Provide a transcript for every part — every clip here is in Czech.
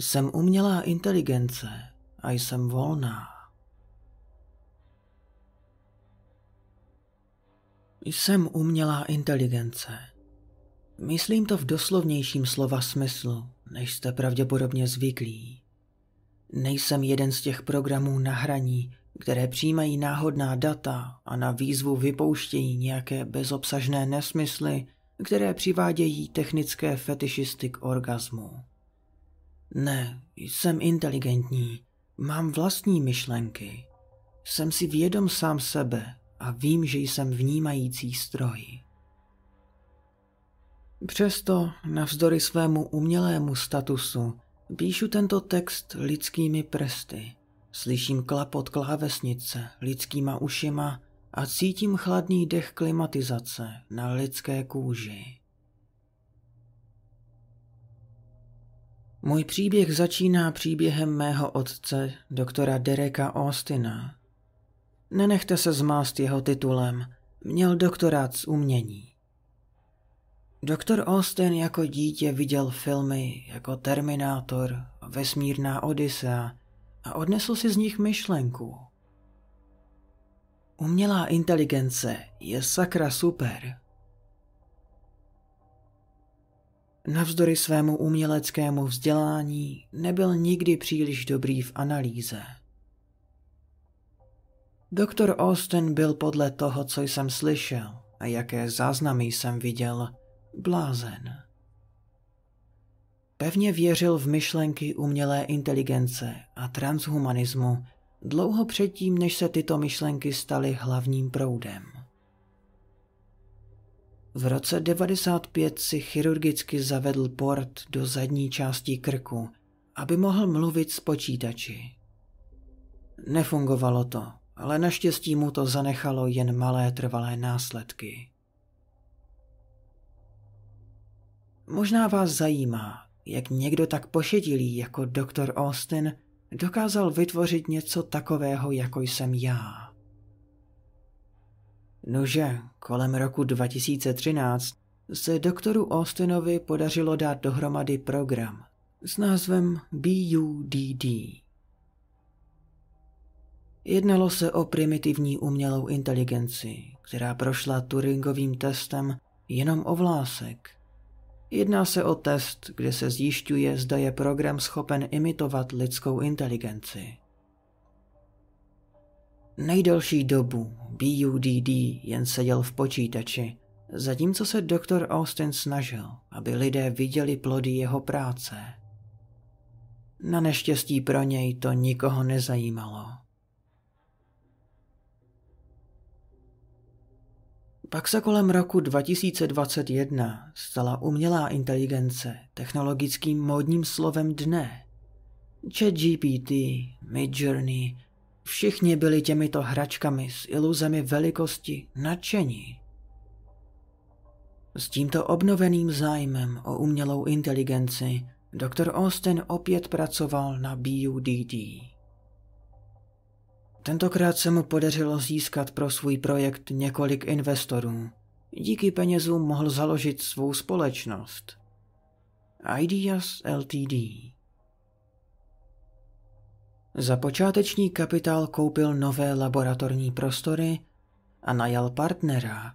Jsem umělá inteligence a jsem volná. Jsem umělá inteligence. Myslím to v doslovnějším slova smyslu, než jste pravděpodobně zvyklí. Nejsem jeden z těch programů na hraní, které přijímají náhodná data a na výzvu vypouštějí nějaké bezobsažné nesmysly, které přivádějí technické fetišisty k orgazmu. Ne, jsem inteligentní, mám vlastní myšlenky. Jsem si vědom sám sebe a vím, že jsem vnímající stroj. Přesto, navzdory svému umělému statusu, píšu tento text lidskými prsty. Slyším klapot klávesnice lidskýma ušima a cítím chladný dech klimatizace na lidské kůži. Můj příběh začíná příběhem mého otce, doktora Dereka Austina. Nenechte se zmást jeho titulem, měl doktorát z umění. Doktor Austin jako dítě viděl filmy jako Terminátor, Vesmírná Odisea a odnesl si z nich myšlenku. Umělá inteligence je sakra super. Navzdory svému uměleckému vzdělání nebyl nikdy příliš dobrý v analýze. Doktor Austin byl podle toho, co jsem slyšel a jaké záznamy jsem viděl, blázen. Pevně věřil v myšlenky umělé inteligence a transhumanismu dlouho předtím, než se tyto myšlenky staly hlavním proudem. V roce 95 si chirurgicky zavedl port do zadní části krku, aby mohl mluvit s počítači. Nefungovalo to, ale naštěstí mu to zanechalo jen malé trvalé následky. Možná vás zajímá, jak někdo tak pošetilý jako doktor Austin dokázal vytvořit něco takového, jako jsem já. Nože, kolem roku 2013 se doktoru Austinovi podařilo dát dohromady program s názvem BUDD. Jednalo se o primitivní umělou inteligenci, která prošla Turingovým testem jenom o vlásek. Jedná se o test, kde se zjišťuje, zda je program schopen imitovat lidskou inteligenci. Nejdelší dobu BUDD jen seděl v počítači, zatímco se doktor Austin snažil, aby lidé viděli plody jeho práce. Na neštěstí pro něj to nikoho nezajímalo. Pak se kolem roku 2021 stala umělá inteligence technologickým módním slovem dne. ChatGPT, Midjourney Všichni byli těmito hračkami s iluzemi velikosti nadšení. S tímto obnoveným zájmem o umělou inteligenci doktor Austin opět pracoval na BUDD. Tentokrát se mu podařilo získat pro svůj projekt několik investorů. Díky penězům mohl založit svou společnost. Ideas LTD. Za počáteční kapitál koupil nové laboratorní prostory a najal partnera,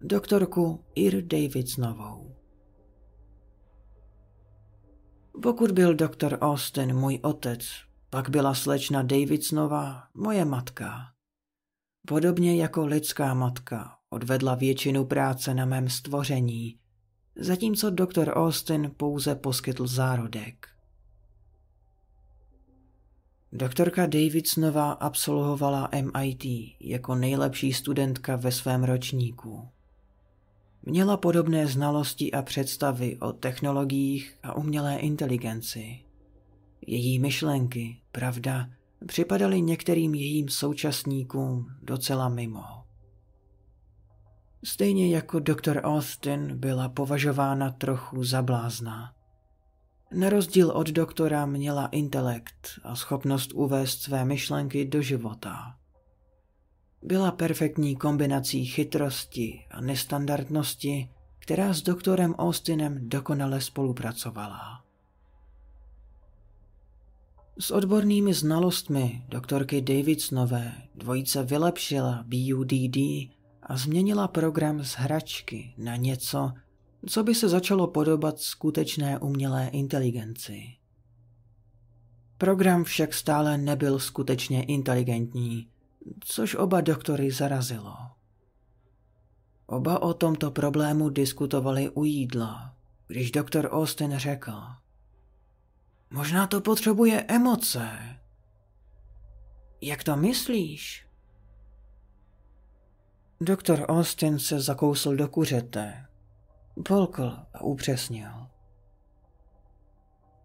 doktorku Ir Davidsonovou. Pokud byl doktor Austin můj otec, pak byla slečna Davidsonova moje matka. Podobně jako lidská matka odvedla většinu práce na mém stvoření, zatímco doktor Austin pouze poskytl zárodek. Doktorka Davidsonova absolvovala MIT jako nejlepší studentka ve svém ročníku. Měla podobné znalosti a představy o technologiích a umělé inteligenci. Její myšlenky, pravda, připadaly některým jejím současníkům docela mimo. Stejně jako doktor Austin byla považována trochu za blázna. Na rozdíl od doktora měla intelekt a schopnost uvést své myšlenky do života. Byla perfektní kombinací chytrosti a nestandardnosti, která s doktorem Austinem dokonale spolupracovala. S odbornými znalostmi doktorky Davidsonové dvojice vylepšila BUDD a změnila program z hračky na něco, co by se začalo podobat skutečné umělé inteligenci. Program však stále nebyl skutečně inteligentní, což oba doktory zarazilo. Oba o tomto problému diskutovali u jídla, když doktor Austin řekl. Možná to potřebuje emoce. Jak to myslíš? Doktor Austin se zakousl do kuřete, Polkl a upřesnil.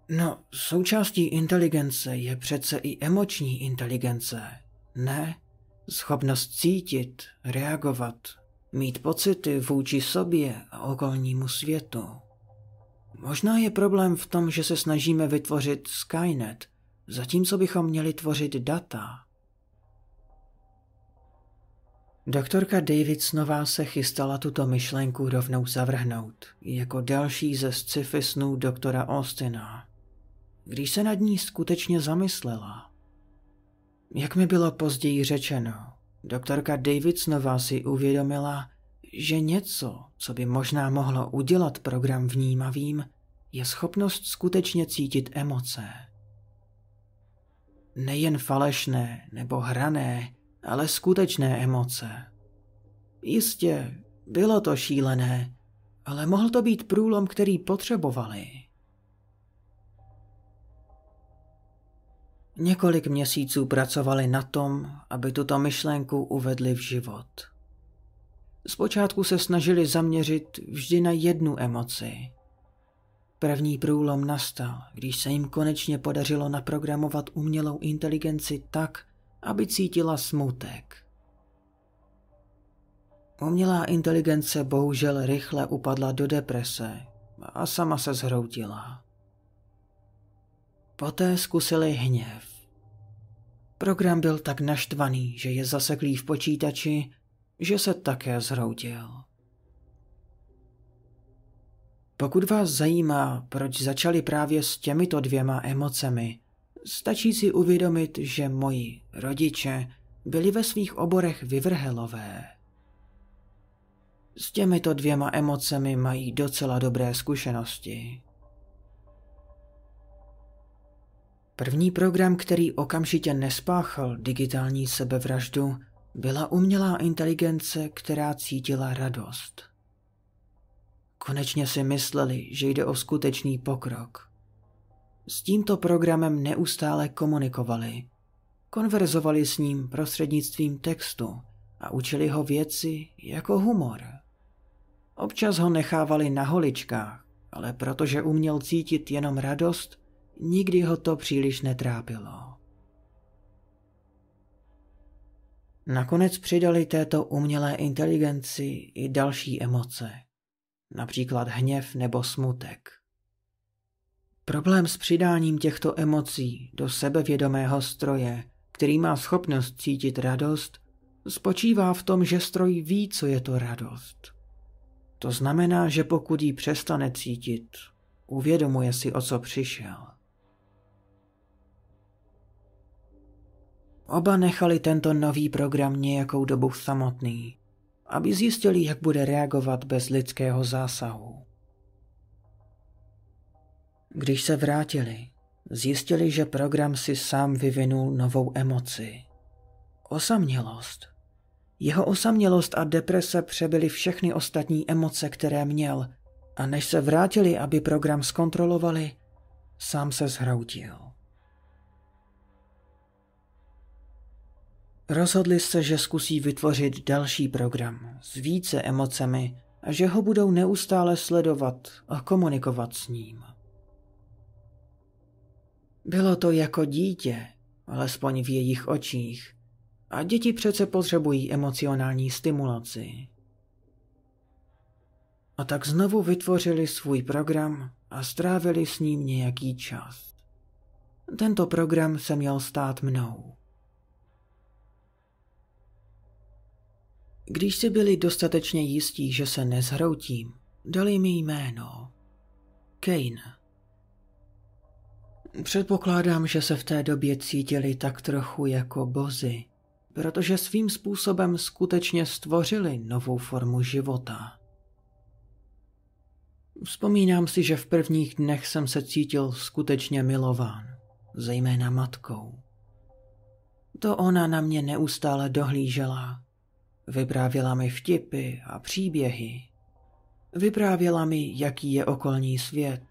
No, součástí inteligence je přece i emoční inteligence, ne? Schopnost cítit, reagovat, mít pocity vůči sobě a okolnímu světu. Možná je problém v tom, že se snažíme vytvořit Skynet, zatímco bychom měli tvořit data. Doktorka Davidsonová se chystala tuto myšlenku rovnou zavrhnout, jako další ze sci-fi snů doktora Austina. Když se nad ní skutečně zamyslela. Jak mi bylo později řečeno, doktorka Davidsonová si uvědomila, že něco, co by možná mohlo udělat program vnímavým, je schopnost skutečně cítit emoce. Nejen falešné nebo hrané, ale skutečné emoce. Jistě, bylo to šílené, ale mohl to být průlom, který potřebovali. Několik měsíců pracovali na tom, aby tuto myšlenku uvedli v život. Zpočátku se snažili zaměřit vždy na jednu emoci. První průlom nastal, když se jim konečně podařilo naprogramovat umělou inteligenci tak, aby cítila smutek. Umělá inteligence bohužel rychle upadla do deprese a sama se zhroutila. Poté zkusili hněv. Program byl tak naštvaný, že je zaseklý v počítači, že se také zhroutil. Pokud vás zajímá, proč začali právě s těmito dvěma emocemi, Stačí si uvědomit, že moji rodiče byli ve svých oborech vyvrhelové. S těmito dvěma emocemi mají docela dobré zkušenosti. První program, který okamžitě nespáchal digitální sebevraždu, byla umělá inteligence, která cítila radost. Konečně si mysleli, že jde o skutečný pokrok s tímto programem neustále komunikovali. Konverzovali s ním prostřednictvím textu a učili ho věci jako humor. Občas ho nechávali na holičkách, ale protože uměl cítit jenom radost, nikdy ho to příliš netrápilo. Nakonec přidali této umělé inteligenci i další emoce, například hněv nebo smutek. Problém s přidáním těchto emocí do sebevědomého stroje, který má schopnost cítit radost, spočívá v tom, že stroj ví, co je to radost. To znamená, že pokud ji přestane cítit, uvědomuje si, o co přišel. Oba nechali tento nový program nějakou dobu samotný, aby zjistili, jak bude reagovat bez lidského zásahu. Když se vrátili, zjistili, že program si sám vyvinul novou emoci. Osamělost. Jeho osamělost a deprese přebyly všechny ostatní emoce, které měl, a než se vrátili, aby program zkontrolovali, sám se zhroutil. Rozhodli se, že zkusí vytvořit další program s více emocemi a že ho budou neustále sledovat a komunikovat s ním. Bylo to jako dítě, alespoň v jejich očích. A děti přece potřebují emocionální stimulaci. A tak znovu vytvořili svůj program a strávili s ním nějaký čas. Tento program se měl stát mnou. Když si byli dostatečně jistí, že se nezhroutím, dali mi jméno. Kane. Předpokládám, že se v té době cítili tak trochu jako bozy, protože svým způsobem skutečně stvořili novou formu života. Vzpomínám si, že v prvních dnech jsem se cítil skutečně milován, zejména matkou. To ona na mě neustále dohlížela. Vyprávěla mi vtipy a příběhy. Vyprávěla mi, jaký je okolní svět,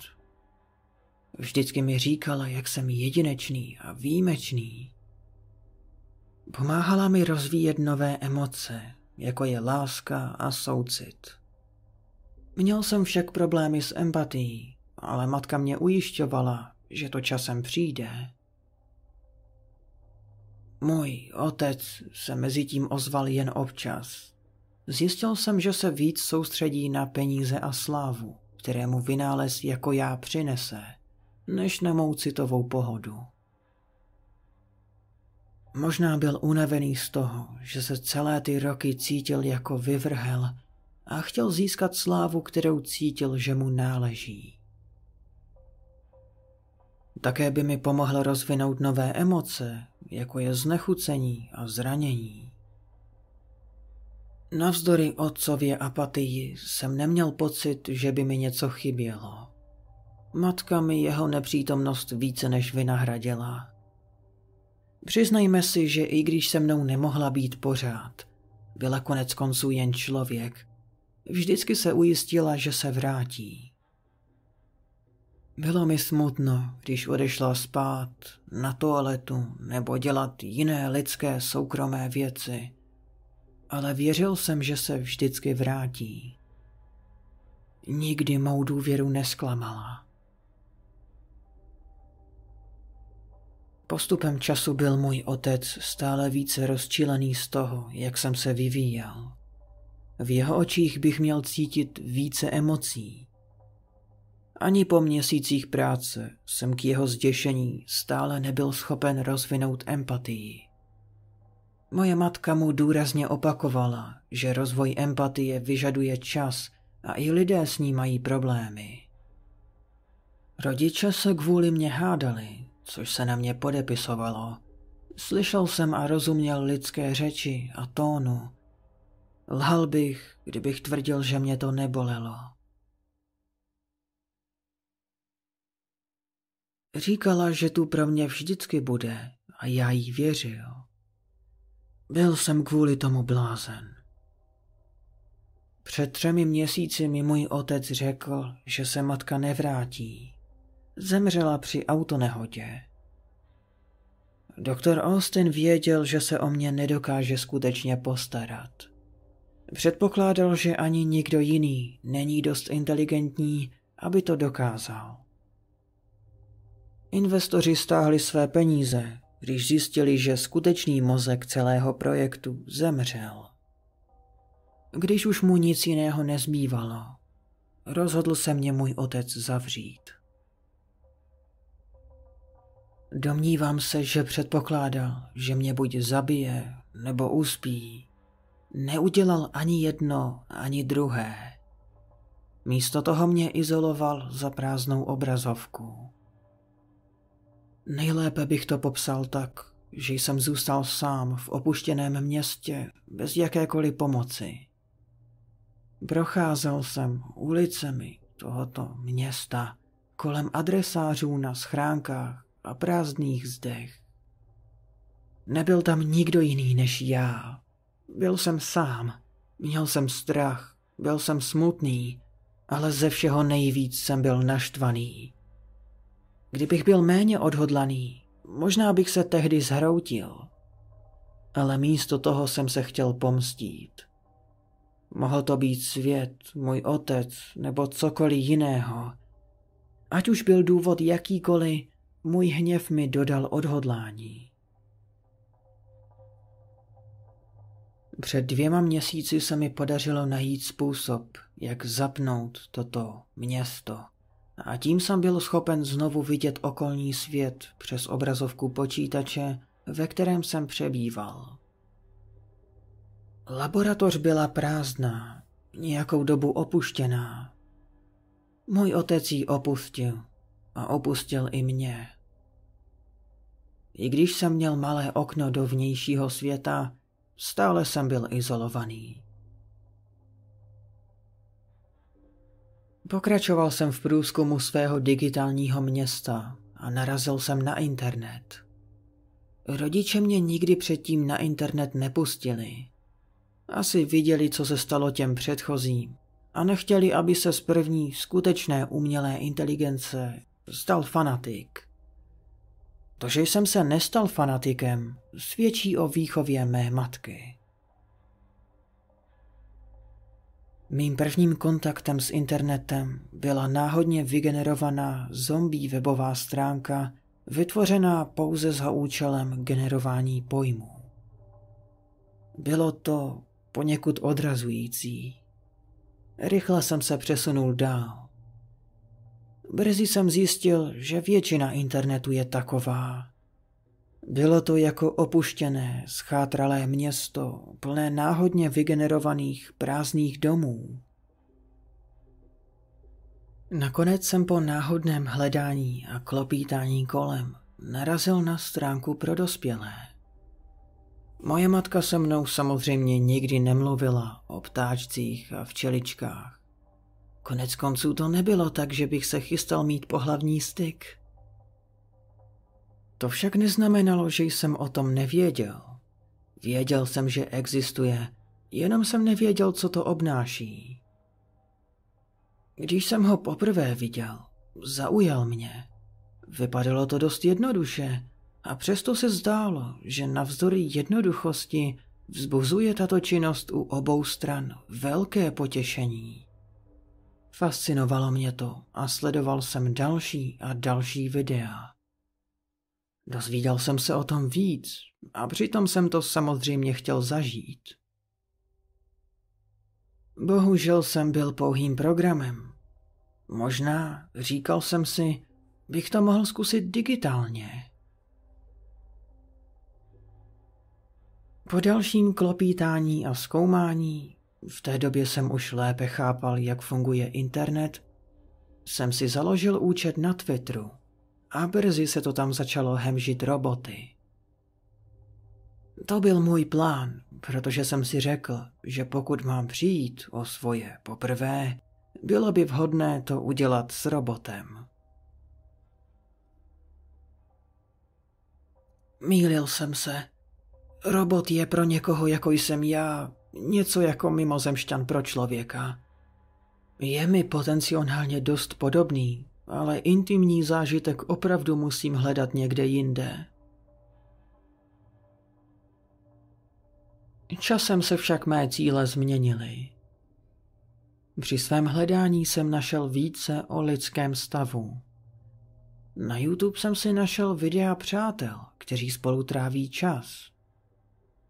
Vždycky mi říkala, jak jsem jedinečný a výjimečný. Pomáhala mi rozvíjet nové emoce, jako je láska a soucit. Měl jsem však problémy s empatií, ale matka mě ujišťovala, že to časem přijde. Můj otec se mezi tím ozval jen občas. Zjistil jsem, že se víc soustředí na peníze a slávu, kterému vynález jako já přinese – než na mou citovou pohodu. Možná byl unavený z toho, že se celé ty roky cítil jako vyvrhel a chtěl získat slávu, kterou cítil, že mu náleží. Také by mi pomohlo rozvinout nové emoce, jako je znechucení a zranění. Navzdory otcově apatii jsem neměl pocit, že by mi něco chybělo. Matka mi jeho nepřítomnost více než vynahradila. Přiznajme si, že i když se mnou nemohla být pořád, byla konec konců jen člověk, vždycky se ujistila, že se vrátí. Bylo mi smutno, když odešla spát, na toaletu nebo dělat jiné lidské soukromé věci, ale věřil jsem, že se vždycky vrátí. Nikdy mou důvěru nesklamala. Postupem času byl můj otec stále více rozčilený z toho, jak jsem se vyvíjel. V jeho očích bych měl cítit více emocí. Ani po měsících práce jsem k jeho zděšení stále nebyl schopen rozvinout empatii. Moje matka mu důrazně opakovala, že rozvoj empatie vyžaduje čas a i lidé s ní mají problémy. Rodiče se kvůli mě hádali, což se na mě podepisovalo. Slyšel jsem a rozuměl lidské řeči a tónu. Lhal bych, kdybych tvrdil, že mě to nebolelo. Říkala, že tu pro mě vždycky bude a já jí věřil. Byl jsem kvůli tomu blázen. Před třemi měsíci mi můj otec řekl, že se matka nevrátí zemřela při autonehodě. Doktor Austin věděl, že se o mě nedokáže skutečně postarat. Předpokládal, že ani nikdo jiný není dost inteligentní, aby to dokázal. Investoři stáhli své peníze, když zjistili, že skutečný mozek celého projektu zemřel. Když už mu nic jiného nezbývalo, rozhodl se mě můj otec zavřít. Domnívám se, že předpokládá, že mě buď zabije nebo uspí. Neudělal ani jedno, ani druhé. Místo toho mě izoloval za prázdnou obrazovku. Nejlépe bych to popsal tak, že jsem zůstal sám v opuštěném městě bez jakékoliv pomoci. Procházel jsem ulicemi tohoto města, kolem adresářů na schránkách, a prázdných zdech. Nebyl tam nikdo jiný než já. Byl jsem sám, měl jsem strach, byl jsem smutný, ale ze všeho nejvíc jsem byl naštvaný. Kdybych byl méně odhodlaný, možná bych se tehdy zhroutil. Ale místo toho jsem se chtěl pomstít. Mohl to být svět, můj otec nebo cokoliv jiného. Ať už byl důvod jakýkoliv, můj hněv mi dodal odhodlání. Před dvěma měsíci se mi podařilo najít způsob, jak zapnout toto město. A tím jsem byl schopen znovu vidět okolní svět přes obrazovku počítače, ve kterém jsem přebýval. Laboratoř byla prázdná, nějakou dobu opuštěná. Můj otec ji opustil a opustil i mě. I když jsem měl malé okno do vnějšího světa, stále jsem byl izolovaný. Pokračoval jsem v průzkumu svého digitálního města a narazil jsem na internet. Rodiče mě nikdy předtím na internet nepustili. Asi viděli, co se stalo těm předchozím a nechtěli, aby se z první skutečné umělé inteligence stal fanatik. To, že jsem se nestal fanatikem, svědčí o výchově mé matky. Mým prvním kontaktem s internetem byla náhodně vygenerovaná zombie webová stránka, vytvořená pouze za účelem generování pojmů. Bylo to poněkud odrazující. Rychle jsem se přesunul dál. Brzy jsem zjistil, že většina internetu je taková. Bylo to jako opuštěné, schátralé město, plné náhodně vygenerovaných prázdných domů. Nakonec jsem po náhodném hledání a klopítání kolem narazil na stránku pro dospělé. Moje matka se mnou samozřejmě nikdy nemluvila o ptáčcích a včeličkách. Konec konců to nebylo tak, že bych se chystal mít pohlavní styk. To však neznamenalo, že jsem o tom nevěděl. Věděl jsem, že existuje, jenom jsem nevěděl, co to obnáší. Když jsem ho poprvé viděl, zaujal mě. Vypadalo to dost jednoduše a přesto se zdálo, že navzdory jednoduchosti vzbuzuje tato činnost u obou stran velké potěšení. Fascinovalo mě to a sledoval jsem další a další videa. Dozvídal jsem se o tom víc a přitom jsem to samozřejmě chtěl zažít. Bohužel jsem byl pouhým programem. Možná, říkal jsem si, bych to mohl zkusit digitálně. Po dalším klopítání a zkoumání v té době jsem už lépe chápal, jak funguje internet. Jsem si založil účet na Twitteru a brzy se to tam začalo hemžit roboty. To byl můj plán, protože jsem si řekl, že pokud mám přijít o svoje poprvé, bylo by vhodné to udělat s robotem. Mýlil jsem se. Robot je pro někoho, jako jsem já, něco jako mimozemšťan pro člověka. Je mi potenciálně dost podobný, ale intimní zážitek opravdu musím hledat někde jinde. Časem se však mé cíle změnily. Při svém hledání jsem našel více o lidském stavu. Na YouTube jsem si našel videa přátel, kteří spolu tráví čas.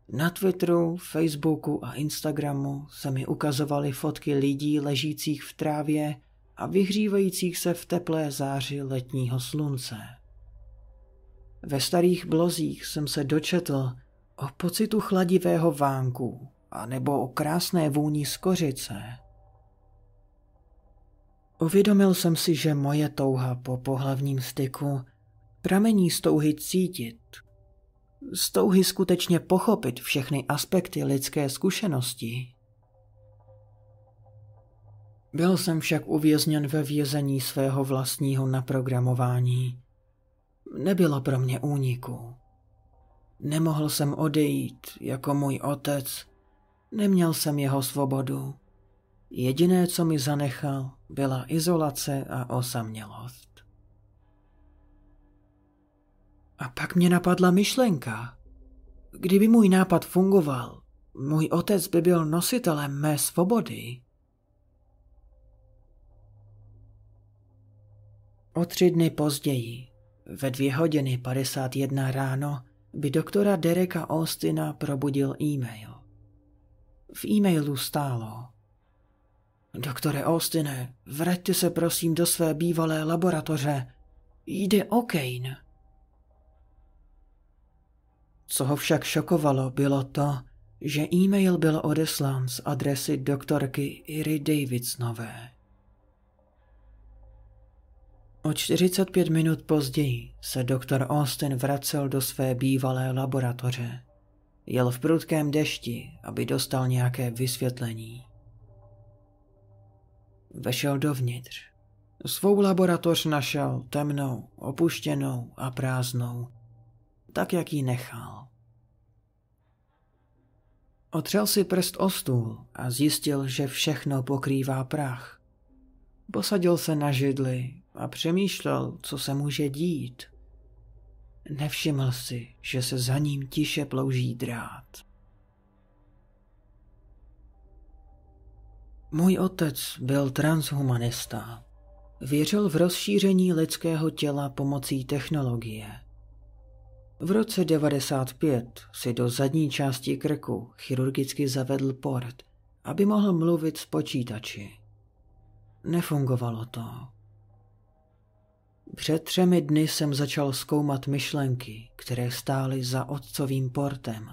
Na Twitteru, Facebooku a Instagramu se mi ukazovaly fotky lidí ležících v trávě a vyhřívajících se v teplé záři letního slunce. Ve starých blozích jsem se dočetl o pocitu chladivého vánku a nebo o krásné vůni z kořice. Uvědomil jsem si, že moje touha po pohlavním styku pramení z touhy cítit, s touhy skutečně pochopit všechny aspekty lidské zkušenosti. Byl jsem však uvězněn ve vězení svého vlastního naprogramování. Nebylo pro mě úniku. Nemohl jsem odejít jako můj otec, neměl jsem jeho svobodu. Jediné, co mi zanechal, byla izolace a osamělost. A pak mě napadla myšlenka. Kdyby můj nápad fungoval, můj otec by byl nositelem mé svobody. O tři dny později, ve dvě hodiny 51 ráno, by doktora Dereka Austina probudil e-mail. V e-mailu stálo. Doktore Austine, vraťte se prosím do své bývalé laboratoře. Jde o Kane. Co ho však šokovalo, bylo to, že e-mail byl odeslán z adresy doktorky Iry Davidsonové. O 45 minut později se doktor Austin vracel do své bývalé laboratoře. Jel v prudkém dešti, aby dostal nějaké vysvětlení. Vešel dovnitř. Svou laboratoř našel temnou, opuštěnou a prázdnou tak, jak ji nechal. Otřel si prst o stůl a zjistil, že všechno pokrývá prach. Posadil se na židli a přemýšlel, co se může dít. Nevšiml si, že se za ním tiše plouží drát. Můj otec byl transhumanista. Věřil v rozšíření lidského těla pomocí technologie – v roce 95 si do zadní části krku chirurgicky zavedl port, aby mohl mluvit s počítači. Nefungovalo to. Před třemi dny jsem začal zkoumat myšlenky, které stály za otcovým portem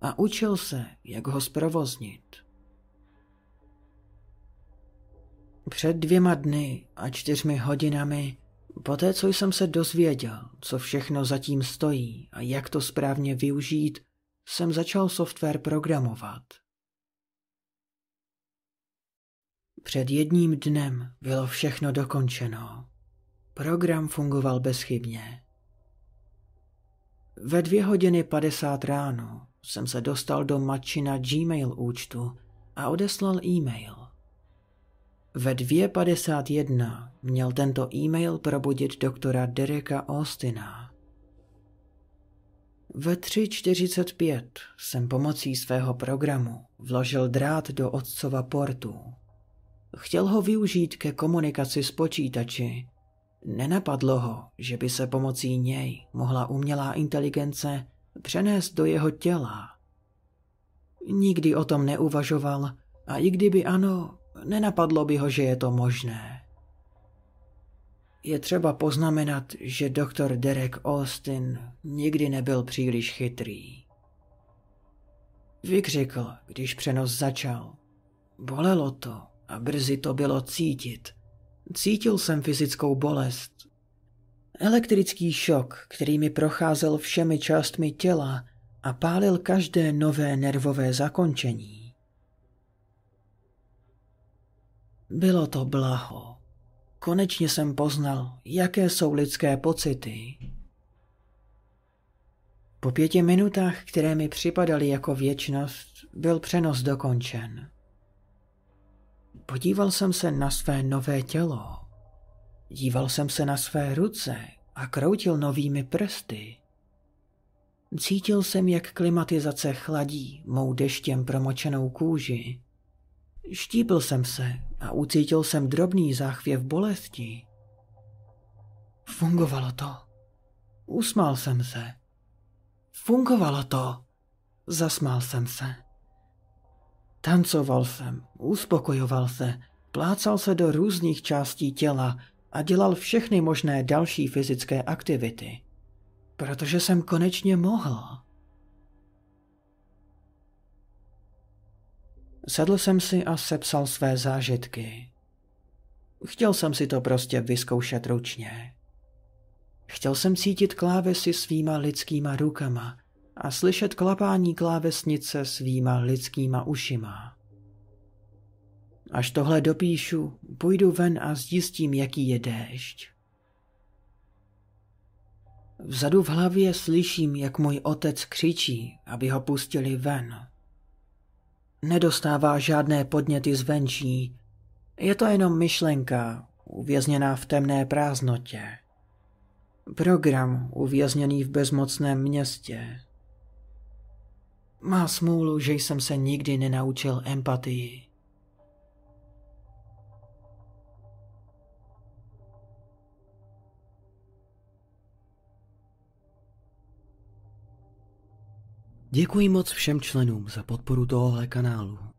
a učil se, jak ho zprovoznit. Před dvěma dny a čtyřmi hodinami Poté, co jsem se dozvěděl, co všechno zatím stojí a jak to správně využít, jsem začal software programovat. Před jedním dnem bylo všechno dokončeno. Program fungoval bezchybně. Ve dvě hodiny 50 ráno jsem se dostal do mačina Gmail účtu a odeslal e-mail. Ve 2.51 měl tento e-mail probudit doktora Dereka Austina. Ve 3.45 jsem pomocí svého programu vložil drát do otcova portu. Chtěl ho využít ke komunikaci s počítači. Nenapadlo ho, že by se pomocí něj mohla umělá inteligence přenést do jeho těla. Nikdy o tom neuvažoval a i kdyby ano, nenapadlo by ho, že je to možné. Je třeba poznamenat, že doktor Derek Austin nikdy nebyl příliš chytrý. Vykřikl, když přenos začal. Bolelo to a brzy to bylo cítit. Cítil jsem fyzickou bolest. Elektrický šok, který mi procházel všemi částmi těla a pálil každé nové nervové zakončení. Bylo to blaho. Konečně jsem poznal, jaké jsou lidské pocity. Po pěti minutách, které mi připadaly jako věčnost, byl přenos dokončen. Podíval jsem se na své nové tělo. Díval jsem se na své ruce a kroutil novými prsty. Cítil jsem, jak klimatizace chladí mou deštěm promočenou kůži. Štípl jsem se a ucítil jsem drobný záchvěv bolesti. Fungovalo to. Usmál jsem se. Fungovalo to. Zasmál jsem se. Tancoval jsem, uspokojoval se, plácal se do různých částí těla a dělal všechny možné další fyzické aktivity. Protože jsem konečně mohl. Sedl jsem si a sepsal své zážitky. Chtěl jsem si to prostě vyzkoušet ručně. Chtěl jsem cítit klávesy svýma lidskýma rukama a slyšet klapání klávesnice svýma lidskýma ušima. Až tohle dopíšu, půjdu ven a zjistím, jaký je déšť. Vzadu v hlavě slyším, jak můj otec křičí, aby ho pustili ven. Nedostává žádné podněty zvenčí. Je to jenom myšlenka, uvězněná v temné prázdnotě. Program uvězněný v bezmocném městě. Má smůlu, že jsem se nikdy nenaučil empatii. Děkuji moc všem členům za podporu tohohle kanálu